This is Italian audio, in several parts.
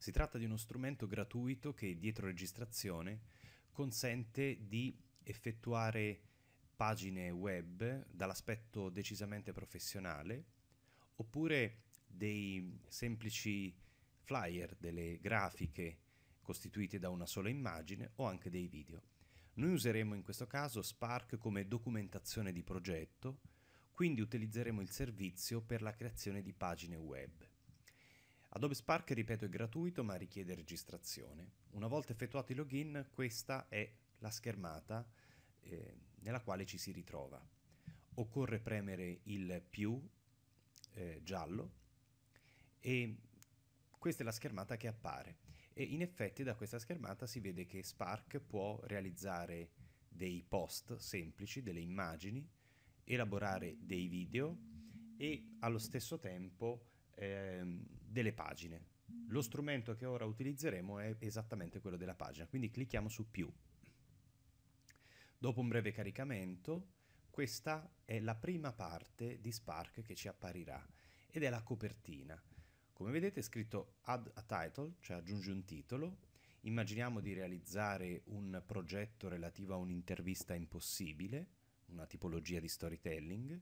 Si tratta di uno strumento gratuito che dietro registrazione consente di effettuare pagine web dall'aspetto decisamente professionale oppure dei semplici flyer, delle grafiche costituite da una sola immagine o anche dei video. Noi useremo in questo caso Spark come documentazione di progetto, quindi utilizzeremo il servizio per la creazione di pagine web. Adobe Spark, ripeto, è gratuito ma richiede registrazione. Una volta effettuato il login, questa è la schermata eh, nella quale ci si ritrova. Occorre premere il più eh, giallo e questa è la schermata che appare e in effetti da questa schermata si vede che Spark può realizzare dei post semplici, delle immagini, elaborare dei video e allo stesso tempo ehm, delle pagine. Lo strumento che ora utilizzeremo è esattamente quello della pagina, quindi clicchiamo su più. Dopo un breve caricamento, questa è la prima parte di Spark che ci apparirà ed è la copertina. Come vedete è scritto add a title, cioè aggiungi un titolo. Immaginiamo di realizzare un progetto relativo a un'intervista impossibile, una tipologia di storytelling,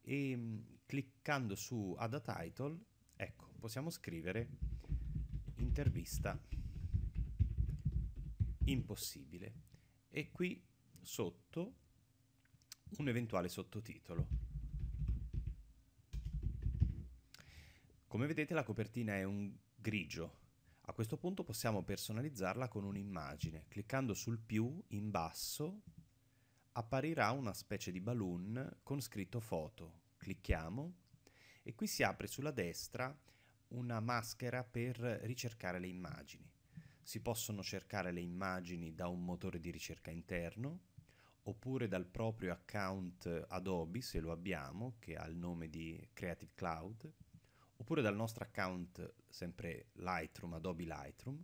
e mm, cliccando su add a title Ecco, possiamo scrivere intervista impossibile e qui sotto un eventuale sottotitolo. Come vedete la copertina è un grigio. A questo punto possiamo personalizzarla con un'immagine. Cliccando sul più in basso apparirà una specie di balloon con scritto foto. Clicchiamo e qui si apre sulla destra una maschera per ricercare le immagini. Si possono cercare le immagini da un motore di ricerca interno oppure dal proprio account Adobe se lo abbiamo che ha il nome di Creative Cloud oppure dal nostro account sempre Lightroom, Adobe Lightroom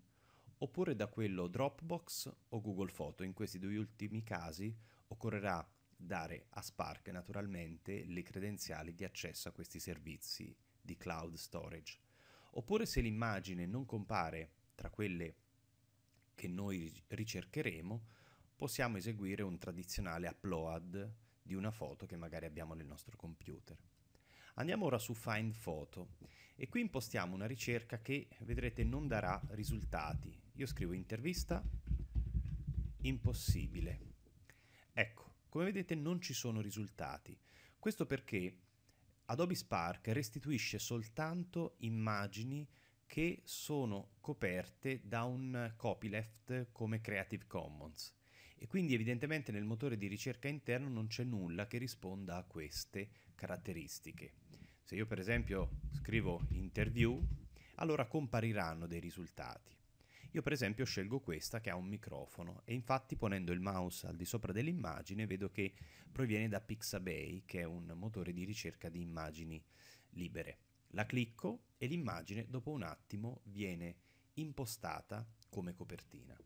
oppure da quello Dropbox o Google Photo. In questi due ultimi casi occorrerà dare a Spark naturalmente le credenziali di accesso a questi servizi di cloud storage. Oppure se l'immagine non compare tra quelle che noi ricercheremo, possiamo eseguire un tradizionale upload di una foto che magari abbiamo nel nostro computer. Andiamo ora su Find Photo e qui impostiamo una ricerca che vedrete non darà risultati. Io scrivo intervista impossibile. Ecco, come vedete non ci sono risultati. Questo perché Adobe Spark restituisce soltanto immagini che sono coperte da un copyleft come Creative Commons e quindi evidentemente nel motore di ricerca interno non c'è nulla che risponda a queste caratteristiche. Se io per esempio scrivo interview, allora compariranno dei risultati. Io per esempio scelgo questa che ha un microfono e infatti ponendo il mouse al di sopra dell'immagine vedo che proviene da Pixabay che è un motore di ricerca di immagini libere. La clicco e l'immagine dopo un attimo viene impostata come copertina.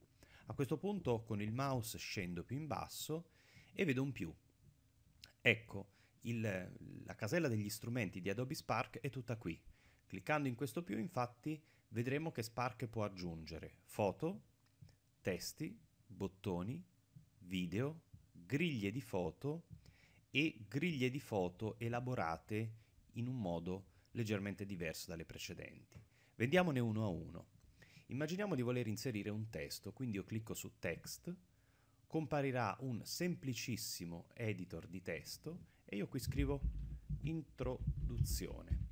A questo punto con il mouse scendo più in basso e vedo un più. Ecco, il, la casella degli strumenti di Adobe Spark è tutta qui. Cliccando in questo più infatti vedremo che Spark può aggiungere foto, testi, bottoni, video, griglie di foto e griglie di foto elaborate in un modo leggermente diverso dalle precedenti. Vediamone uno a uno. Immaginiamo di voler inserire un testo, quindi io clicco su text, comparirà un semplicissimo editor di testo e io qui scrivo introduzione.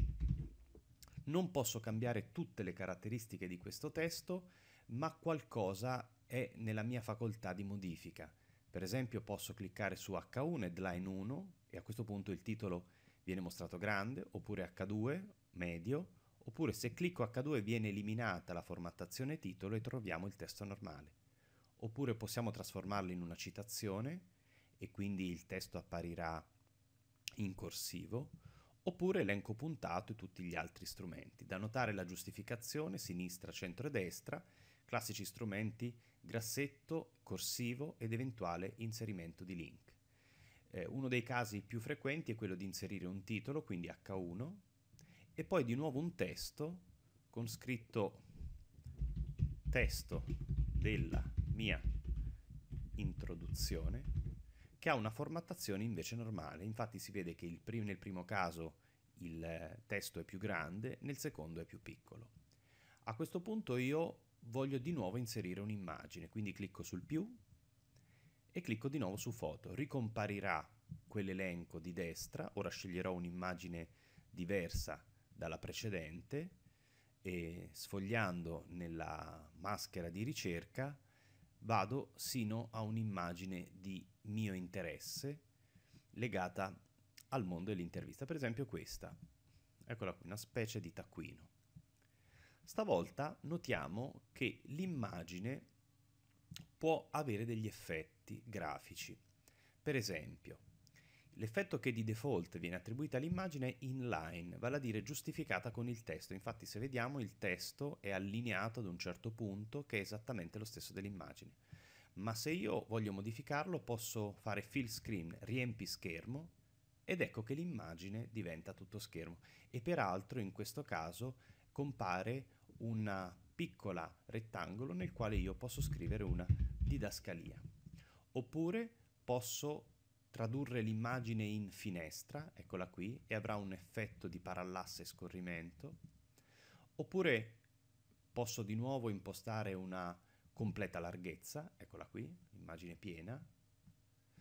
Non posso cambiare tutte le caratteristiche di questo testo, ma qualcosa è nella mia facoltà di modifica. Per esempio posso cliccare su H1 headline 1 e a questo punto il titolo viene mostrato grande, oppure H2 medio, oppure se clicco H2 viene eliminata la formattazione titolo e troviamo il testo normale. Oppure possiamo trasformarlo in una citazione e quindi il testo apparirà in corsivo oppure elenco puntato e tutti gli altri strumenti. Da notare la giustificazione sinistra, centro e destra, classici strumenti grassetto, corsivo ed eventuale inserimento di link. Eh, uno dei casi più frequenti è quello di inserire un titolo, quindi H1, e poi di nuovo un testo con scritto testo della mia introduzione che ha una formattazione invece normale. Infatti si vede che prim- nel primo caso il eh, testo è più grande, nel secondo è più piccolo. A questo punto io voglio di nuovo inserire un'immagine, quindi clicco sul più e clicco di nuovo su foto. Ricomparirà quell'elenco di destra, ora sceglierò un'immagine diversa dalla precedente e sfogliando nella maschera di ricerca vado sino a un'immagine di mio interesse legata al mondo dell'intervista. Per esempio questa, eccola qui, una specie di taccuino. Stavolta notiamo che l'immagine può avere degli effetti grafici. Per esempio, l'effetto che di default viene attribuito all'immagine è inline, vale a dire giustificata con il testo. Infatti, se vediamo, il testo è allineato ad un certo punto che è esattamente lo stesso dell'immagine ma se io voglio modificarlo posso fare fill screen, riempi schermo ed ecco che l'immagine diventa tutto schermo e peraltro in questo caso compare una piccola rettangolo nel quale io posso scrivere una didascalia oppure posso tradurre l'immagine in finestra, eccola qui, e avrà un effetto di parallasse e scorrimento, oppure posso di nuovo impostare una completa larghezza, eccola qui, immagine piena.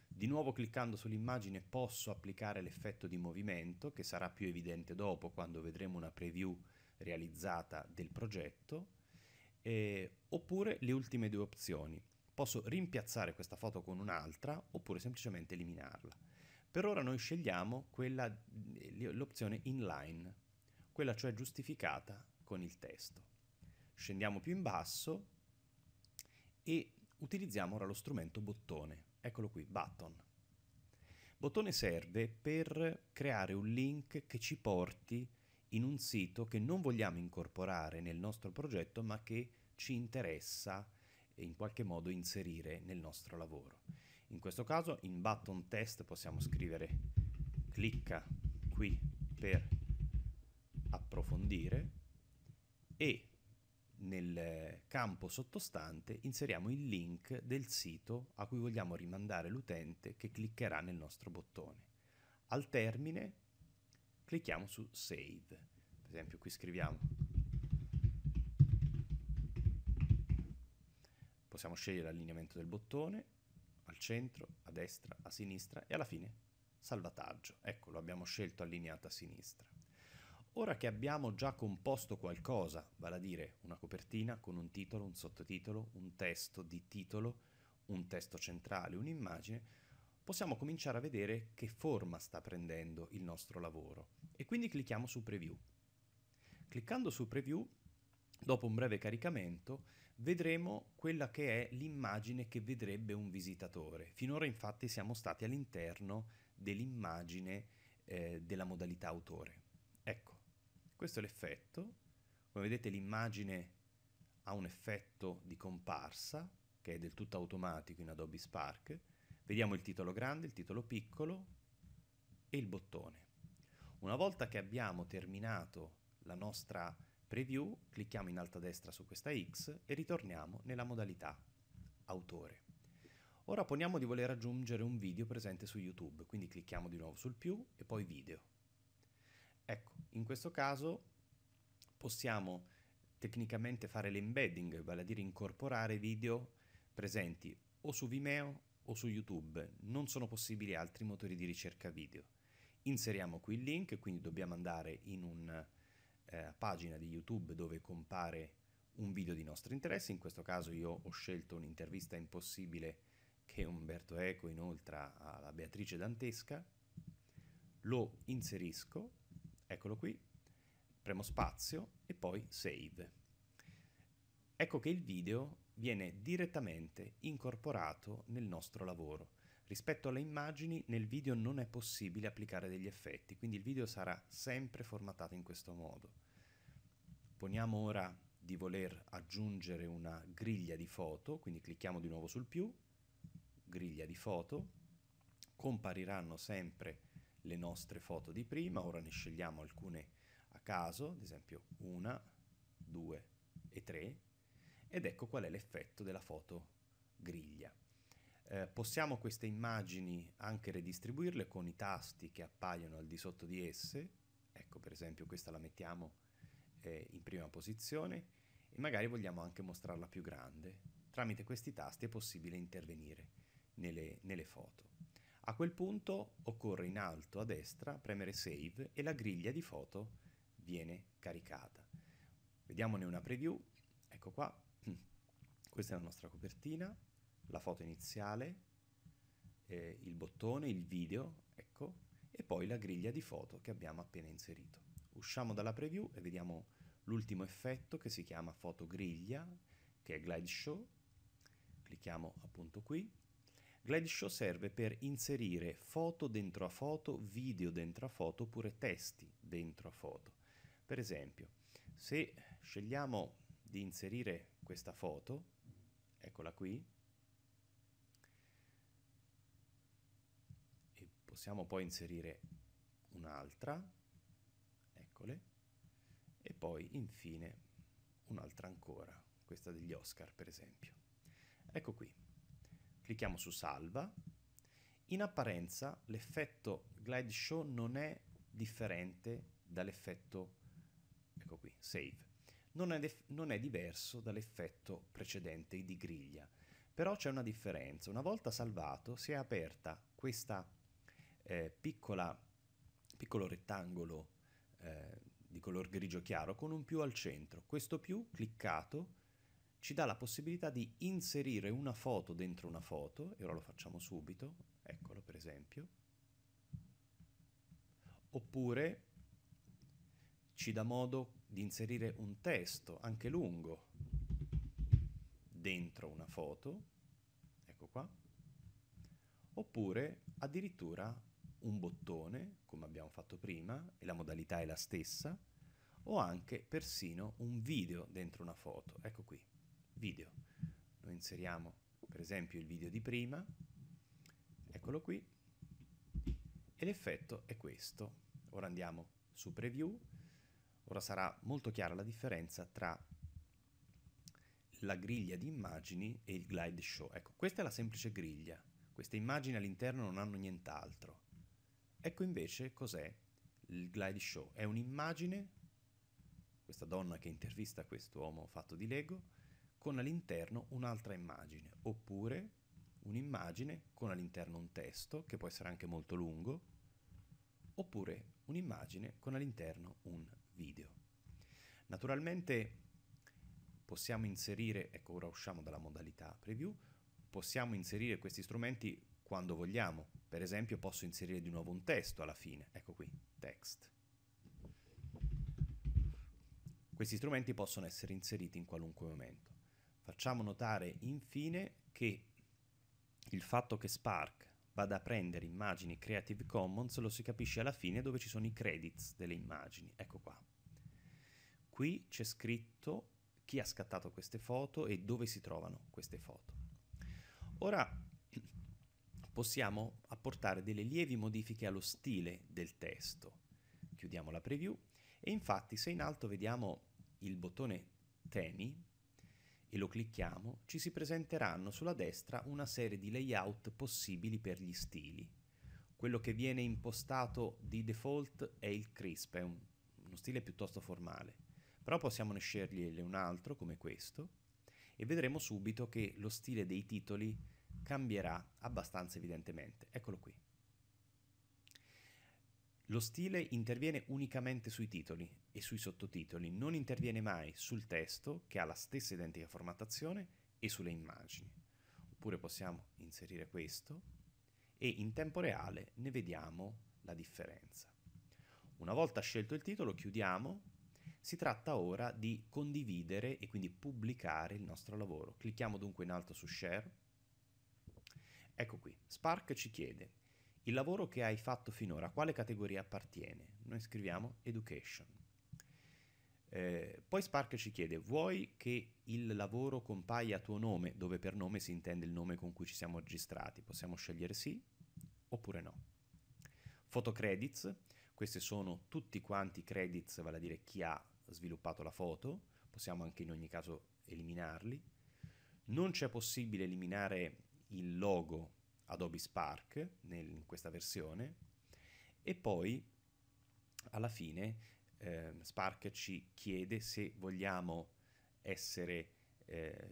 Di nuovo cliccando sull'immagine posso applicare l'effetto di movimento che sarà più evidente dopo quando vedremo una preview realizzata del progetto. Eh, oppure le ultime due opzioni. Posso rimpiazzare questa foto con un'altra oppure semplicemente eliminarla. Per ora noi scegliamo quella, l'opzione inline, quella cioè giustificata con il testo. Scendiamo più in basso e utilizziamo ora lo strumento bottone. Eccolo qui, button. Bottone serve per creare un link che ci porti in un sito che non vogliamo incorporare nel nostro progetto ma che ci interessa in qualche modo inserire nel nostro lavoro. In questo caso in button test possiamo scrivere clicca qui per approfondire e nel campo sottostante inseriamo il link del sito a cui vogliamo rimandare l'utente che cliccherà nel nostro bottone. Al termine clicchiamo su Save. Per esempio qui scriviamo. Possiamo scegliere l'allineamento del bottone al centro, a destra, a sinistra e alla fine salvataggio. Ecco, lo abbiamo scelto allineato a sinistra. Ora che abbiamo già composto qualcosa, vale a dire una copertina con un titolo, un sottotitolo, un testo di titolo, un testo centrale, un'immagine, possiamo cominciare a vedere che forma sta prendendo il nostro lavoro e quindi clicchiamo su preview. Cliccando su preview, dopo un breve caricamento, vedremo quella che è l'immagine che vedrebbe un visitatore. Finora infatti siamo stati all'interno dell'immagine eh, della modalità autore. Questo è l'effetto. Come vedete l'immagine ha un effetto di comparsa che è del tutto automatico in Adobe Spark. Vediamo il titolo grande, il titolo piccolo e il bottone. Una volta che abbiamo terminato la nostra preview, clicchiamo in alto a destra su questa X e ritorniamo nella modalità autore. Ora poniamo di voler aggiungere un video presente su YouTube, quindi clicchiamo di nuovo sul più e poi video. Ecco, in questo caso possiamo tecnicamente fare l'embedding, vale a dire incorporare video presenti o su Vimeo o su YouTube. Non sono possibili altri motori di ricerca video. Inseriamo qui il link, quindi dobbiamo andare in una eh, pagina di YouTube dove compare un video di nostro interesse. In questo caso io ho scelto un'intervista impossibile che Umberto Eco inoltra alla Beatrice Dantesca. Lo inserisco Eccolo qui. Premo spazio e poi save. Ecco che il video viene direttamente incorporato nel nostro lavoro. Rispetto alle immagini, nel video non è possibile applicare degli effetti, quindi il video sarà sempre formattato in questo modo. Poniamo ora di voler aggiungere una griglia di foto, quindi clicchiamo di nuovo sul più, griglia di foto, compariranno sempre le nostre foto di prima, ora ne scegliamo alcune a caso, ad esempio una, due e tre, ed ecco qual è l'effetto della foto griglia. Eh, possiamo queste immagini anche redistribuirle con i tasti che appaiono al di sotto di esse, ecco per esempio questa la mettiamo eh, in prima posizione e magari vogliamo anche mostrarla più grande. Tramite questi tasti è possibile intervenire nelle, nelle foto. A quel punto occorre in alto a destra premere Save e la griglia di foto viene caricata. Vediamone una preview, ecco qua, questa è la nostra copertina, la foto iniziale, eh, il bottone, il video, ecco, e poi la griglia di foto che abbiamo appena inserito. Usciamo dalla preview e vediamo l'ultimo effetto che si chiama foto griglia, che è Glide Show, Clicchiamo appunto qui Glideshow serve per inserire foto dentro a foto, video dentro a foto oppure testi dentro a foto. Per esempio, se scegliamo di inserire questa foto, eccola qui, e possiamo poi inserire un'altra, eccole, e poi infine un'altra ancora, questa degli Oscar per esempio. Ecco qui. Clicchiamo su salva. In apparenza l'effetto Glide Show non è differente dall'effetto, ecco qui, save. Non è, non è diverso dall'effetto precedente di griglia. Però c'è una differenza. Una volta salvato si è aperta questa eh, piccola, piccolo rettangolo eh, di color grigio chiaro con un più al centro. Questo più cliccato ci dà la possibilità di inserire una foto dentro una foto, e ora lo facciamo subito, eccolo per esempio, oppure ci dà modo di inserire un testo, anche lungo, dentro una foto, ecco qua, oppure addirittura un bottone, come abbiamo fatto prima, e la modalità è la stessa, o anche persino un video dentro una foto, ecco qui video. Noi inseriamo per esempio il video di prima, eccolo qui, e l'effetto è questo. Ora andiamo su preview, ora sarà molto chiara la differenza tra la griglia di immagini e il glide show. Ecco, questa è la semplice griglia, queste immagini all'interno non hanno nient'altro. Ecco invece cos'è il glide show. È un'immagine, questa donna che intervista questo uomo fatto di Lego, con all'interno un'altra immagine, oppure un'immagine con all'interno un testo, che può essere anche molto lungo, oppure un'immagine con all'interno un video. Naturalmente possiamo inserire, ecco ora usciamo dalla modalità preview, possiamo inserire questi strumenti quando vogliamo. Per esempio posso inserire di nuovo un testo alla fine, ecco qui, text. Questi strumenti possono essere inseriti in qualunque momento. Facciamo notare infine che il fatto che Spark vada a prendere immagini Creative Commons lo si capisce alla fine dove ci sono i credits delle immagini. Ecco qua. Qui c'è scritto chi ha scattato queste foto e dove si trovano queste foto. Ora possiamo apportare delle lievi modifiche allo stile del testo. Chiudiamo la preview e infatti se in alto vediamo il bottone temi e lo clicchiamo, ci si presenteranno sulla destra una serie di layout possibili per gli stili. Quello che viene impostato di default è il crisp, è un, uno stile piuttosto formale, però possiamo ne scegliere un altro come questo e vedremo subito che lo stile dei titoli cambierà abbastanza evidentemente. Eccolo qui. Lo stile interviene unicamente sui titoli e sui sottotitoli, non interviene mai sul testo, che ha la stessa identica formattazione, e sulle immagini. Oppure possiamo inserire questo e in tempo reale ne vediamo la differenza. Una volta scelto il titolo, chiudiamo. Si tratta ora di condividere e quindi pubblicare il nostro lavoro. Clicchiamo dunque in alto su Share. Ecco qui, Spark ci chiede il lavoro che hai fatto finora, a quale categoria appartiene? Noi scriviamo education. Eh, poi Spark ci chiede, vuoi che il lavoro compaia a tuo nome, dove per nome si intende il nome con cui ci siamo registrati? Possiamo scegliere sì oppure no. Fotocredits, questi sono tutti quanti i credits, vale a dire chi ha sviluppato la foto, possiamo anche in ogni caso eliminarli. Non c'è possibile eliminare il logo Adobe Spark nel, in questa versione e poi alla fine eh, Spark ci chiede se vogliamo essere eh,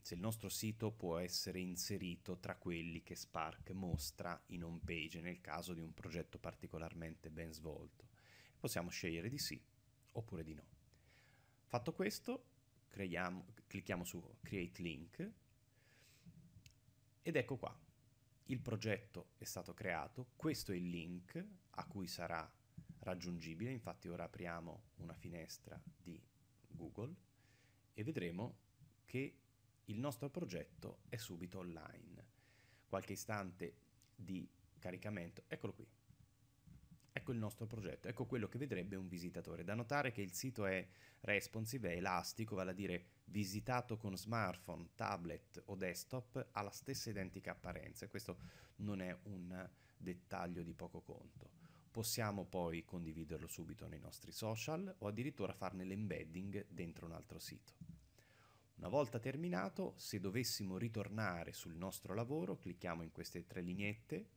se il nostro sito può essere inserito tra quelli che Spark mostra in home page nel caso di un progetto particolarmente ben svolto. Possiamo scegliere di sì oppure di no. Fatto questo, creiamo, clicchiamo su Create Link ed ecco qua, il progetto è stato creato, questo è il link a cui sarà raggiungibile, infatti ora apriamo una finestra di Google e vedremo che il nostro progetto è subito online. Qualche istante di caricamento, eccolo qui, Ecco il nostro progetto, ecco quello che vedrebbe un visitatore. Da notare che il sito è responsive, è elastico, vale a dire visitato con smartphone, tablet o desktop ha la stessa identica apparenza e questo non è un dettaglio di poco conto. Possiamo poi condividerlo subito nei nostri social o addirittura farne l'embedding dentro un altro sito. Una volta terminato, se dovessimo ritornare sul nostro lavoro, clicchiamo in queste tre lineette,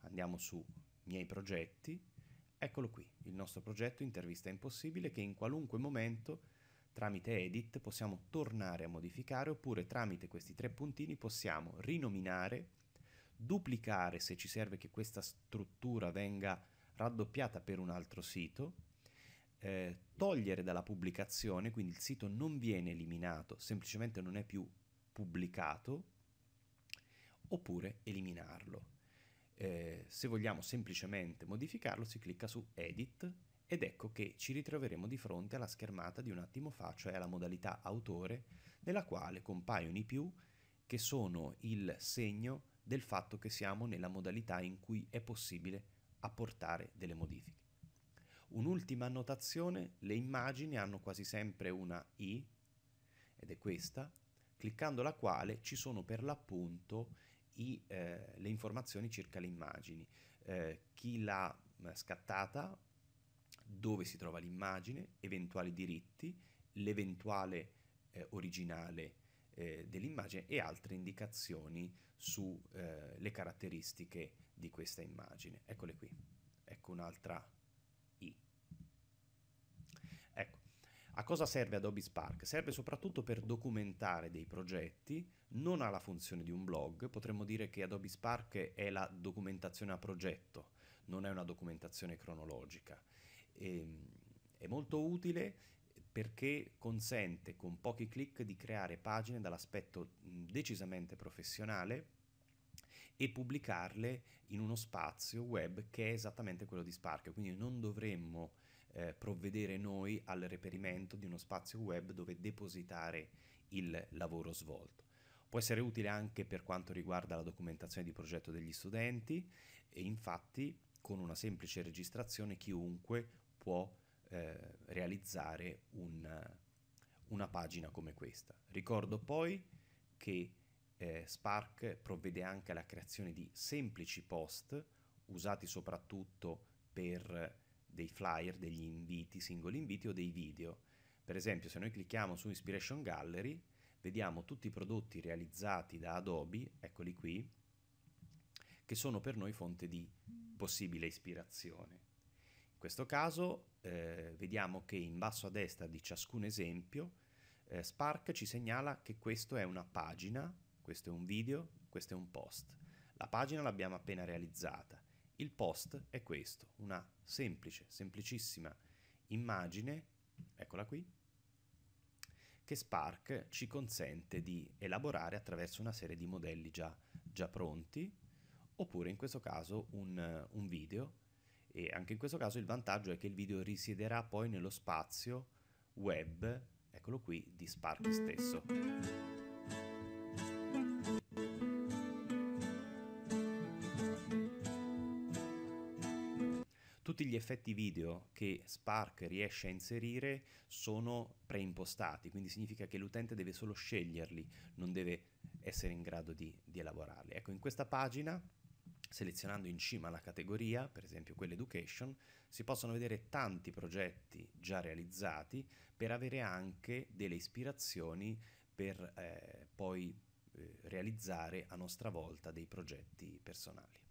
andiamo su miei progetti Eccolo qui, il nostro progetto Intervista Impossibile che in qualunque momento, tramite edit, possiamo tornare a modificare oppure tramite questi tre puntini possiamo rinominare, duplicare se ci serve che questa struttura venga raddoppiata per un altro sito, eh, togliere dalla pubblicazione, quindi il sito non viene eliminato, semplicemente non è più pubblicato, oppure eliminarlo. Eh, se vogliamo semplicemente modificarlo si clicca su Edit ed ecco che ci ritroveremo di fronte alla schermata di un attimo fa, cioè alla modalità autore, nella quale compaiono i più che sono il segno del fatto che siamo nella modalità in cui è possibile apportare delle modifiche. Un'ultima annotazione, le immagini hanno quasi sempre una I, ed è questa, cliccando la quale ci sono per l'appunto i, eh, le informazioni circa le immagini, eh, chi l'ha scattata, dove si trova l'immagine, eventuali diritti, l'eventuale eh, originale eh, dell'immagine e altre indicazioni sulle eh, caratteristiche di questa immagine. Eccole qui, ecco un'altra I. A cosa serve Adobe Spark? Serve soprattutto per documentare dei progetti, non ha la funzione di un blog, potremmo dire che Adobe Spark è la documentazione a progetto, non è una documentazione cronologica. E, ehm, è molto utile perché consente con pochi clic di creare pagine dall'aspetto decisamente professionale e pubblicarle in uno spazio web che è esattamente quello di Spark, quindi non dovremmo eh, provvedere noi al reperimento di uno spazio web dove depositare il lavoro svolto. Può essere utile anche per quanto riguarda la documentazione di progetto degli studenti e infatti con una semplice registrazione chiunque può eh, realizzare un, una pagina come questa. Ricordo poi che eh, Spark provvede anche alla creazione di semplici post usati soprattutto per dei flyer, degli inviti, singoli inviti o dei video. Per esempio, se noi clicchiamo su Inspiration Gallery, vediamo tutti i prodotti realizzati da Adobe, eccoli qui, che sono per noi fonte di possibile ispirazione. In questo caso eh, vediamo che in basso a destra di ciascun esempio eh, Spark ci segnala che questo è una pagina, questo è un video, questo è un post. La pagina l'abbiamo appena realizzata, il post è questo, una semplice, semplicissima immagine, eccola qui, che Spark ci consente di elaborare attraverso una serie di modelli già, già pronti, oppure in questo caso un, un, video, e anche in questo caso il vantaggio è che il video risiederà poi nello spazio web, eccolo qui, di Spark stesso. tutti gli effetti video che Spark riesce a inserire sono preimpostati, quindi significa che l'utente deve solo sceglierli, non deve essere in grado di, di elaborarli. Ecco, in questa pagina selezionando in cima la categoria, per esempio quell'education, si possono vedere tanti progetti già realizzati per avere anche delle ispirazioni per eh, poi eh, realizzare a nostra volta dei progetti personali.